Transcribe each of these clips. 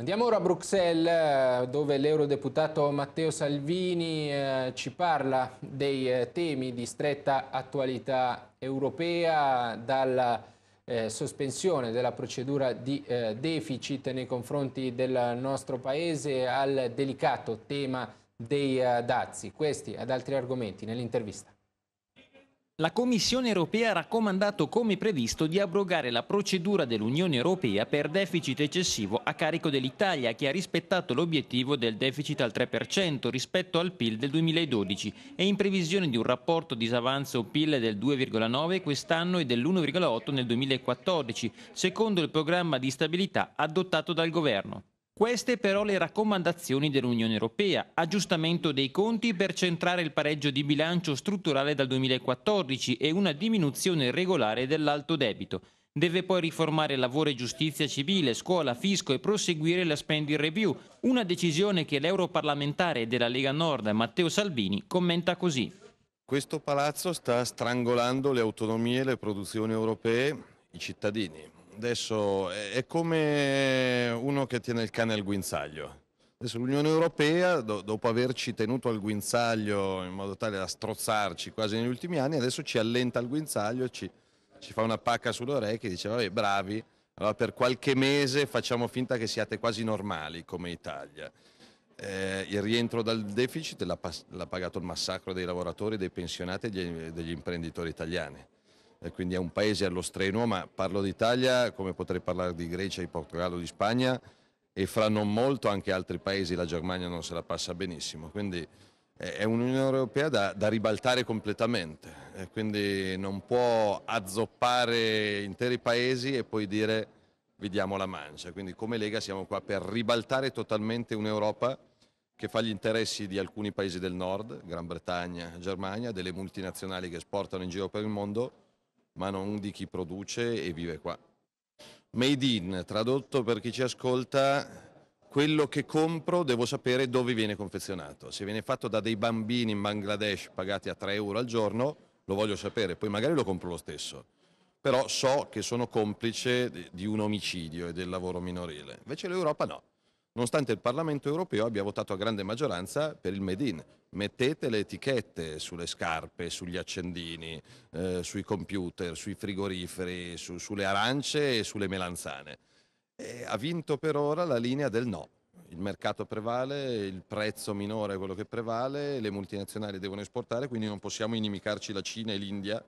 Andiamo ora a Bruxelles dove l'eurodeputato Matteo Salvini eh, ci parla dei eh, temi di stretta attualità europea dalla eh, sospensione della procedura di eh, deficit nei confronti del nostro paese al delicato tema dei eh, dazi. Questi ad altri argomenti nell'intervista. La Commissione europea ha raccomandato come previsto di abrogare la procedura dell'Unione europea per deficit eccessivo a carico dell'Italia che ha rispettato l'obiettivo del deficit al 3% rispetto al PIL del 2012 e in previsione di un rapporto disavanzo PIL del 2,9 quest'anno e dell'1,8 nel 2014, secondo il programma di stabilità adottato dal governo. Queste però le raccomandazioni dell'Unione Europea, aggiustamento dei conti per centrare il pareggio di bilancio strutturale dal 2014 e una diminuzione regolare dell'alto debito. Deve poi riformare lavoro e giustizia civile, scuola, fisco e proseguire la spending review, una decisione che l'europarlamentare della Lega Nord Matteo Salvini commenta così. Questo palazzo sta strangolando le autonomie, e le produzioni europee, i cittadini adesso è come uno che tiene il cane al guinzaglio. Adesso l'Unione Europea, do, dopo averci tenuto al guinzaglio in modo tale da strozzarci quasi negli ultimi anni, adesso ci allenta al guinzaglio, ci, ci fa una pacca sull'orecchio e dice vabbè bravi, allora per qualche mese facciamo finta che siate quasi normali come Italia. Eh, il rientro dal deficit l'ha, l'ha, pagato il massacro dei lavoratori, dei pensionati e degli, degli imprenditori italiani quindi è un paese allo strenuo, ma parlo d'Italia come potrei parlare di Grecia, di Portogallo, di Spagna e fra non molto anche altri paesi, la Germania non se la passa benissimo, quindi eh, è un'Unione Europea da, da ribaltare completamente, eh, quindi non può azzoppare interi paesi e poi dire vi diamo la mancia, quindi come Lega siamo qua per ribaltare totalmente un'Europa che fa gli interessi di alcuni paesi del nord, Gran Bretagna, Germania, delle multinazionali che esportano in giro per il mondo, ma non di chi produce e vive qua. Made in, tradotto per chi ci ascolta, quello che compro devo sapere dove viene confezionato. Se viene fatto da dei bambini in Bangladesh pagati a 3 euro al giorno, lo voglio sapere, poi magari lo compro lo stesso. Però so che sono complice di un omicidio e del lavoro minorile. Invece l'Europa no nonostante il Parlamento europeo abbia votato a grande maggioranza per il Made in. Mettete le etichette sulle scarpe, sugli accendini, eh, sui computer, sui frigoriferi, su, sulle arance e sulle melanzane. E ha vinto per ora la linea del no. Il mercato prevale, il prezzo minore è quello che prevale, le multinazionali devono esportare, quindi non possiamo inimicarci la Cina e l'India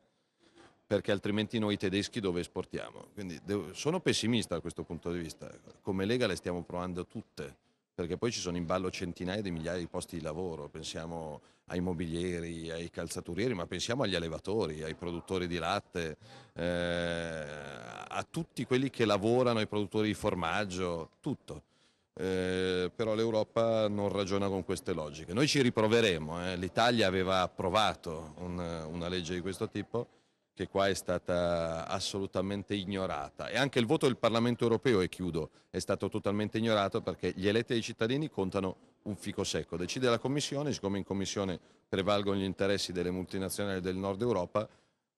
perché altrimenti noi tedeschi dove esportiamo? Quindi devo, sono pessimista da questo punto di vista. Come Lega le stiamo provando tutte, perché poi ci sono in ballo centinaia di migliaia di posti di lavoro. Pensiamo ai mobilieri, ai calzaturieri, ma pensiamo agli allevatori, ai produttori di latte, eh, a tutti quelli che lavorano, ai produttori di formaggio, tutto. Eh, però l'Europa non ragiona con queste logiche. Noi ci riproveremo, eh. l'Italia aveva approvato un, una legge di questo tipo che qua è stata assolutamente ignorata e anche il voto del Parlamento europeo, e chiudo, è stato totalmente ignorato perché gli eletti dei cittadini contano un fico secco, decide la Commissione, siccome in Commissione prevalgono gli interessi delle multinazionali del nord Europa,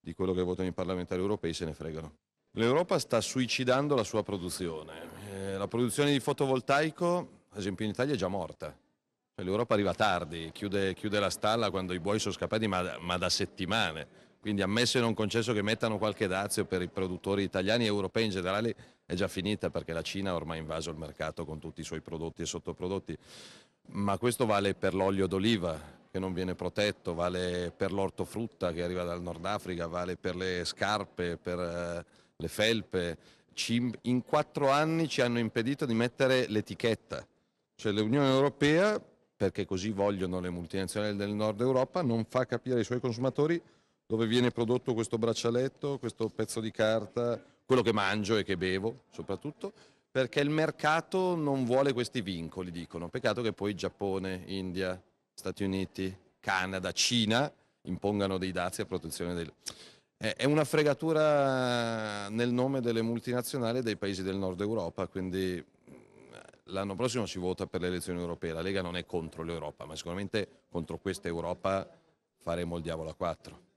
di quello che votano i parlamentari europei se ne fregano. L'Europa sta suicidando la sua produzione, eh, la produzione di fotovoltaico, ad esempio in Italia, è già morta. Cioè, L'Europa arriva tardi, chiude, chiude la stalla quando i buoi sono scappati, ma, ma da settimane quindi ammesso e non concesso che mettano qualche dazio per i produttori italiani e europei in generale è già finita perché la Cina ha ormai invaso il mercato con tutti i suoi prodotti e sottoprodotti. Ma questo vale per l'olio d'oliva che non viene protetto, vale per l'ortofrutta che arriva dal Nord Africa, vale per le scarpe, per eh, le felpe. in quattro anni ci hanno impedito di mettere l'etichetta. Cioè l'Unione Europea, perché così vogliono le multinazionali del Nord Europa, non fa capire ai suoi consumatori dove viene prodotto questo braccialetto, questo pezzo di carta, quello che mangio e che bevo soprattutto, perché il mercato non vuole questi vincoli, dicono. Peccato che poi Giappone, India, Stati Uniti, Canada, Cina impongano dei dazi a protezione del... È una fregatura nel nome delle multinazionali e dei paesi del nord Europa, quindi l'anno prossimo si vota per le elezioni europee. La Lega non è contro l'Europa, ma sicuramente contro questa Europa faremo il diavolo a quattro.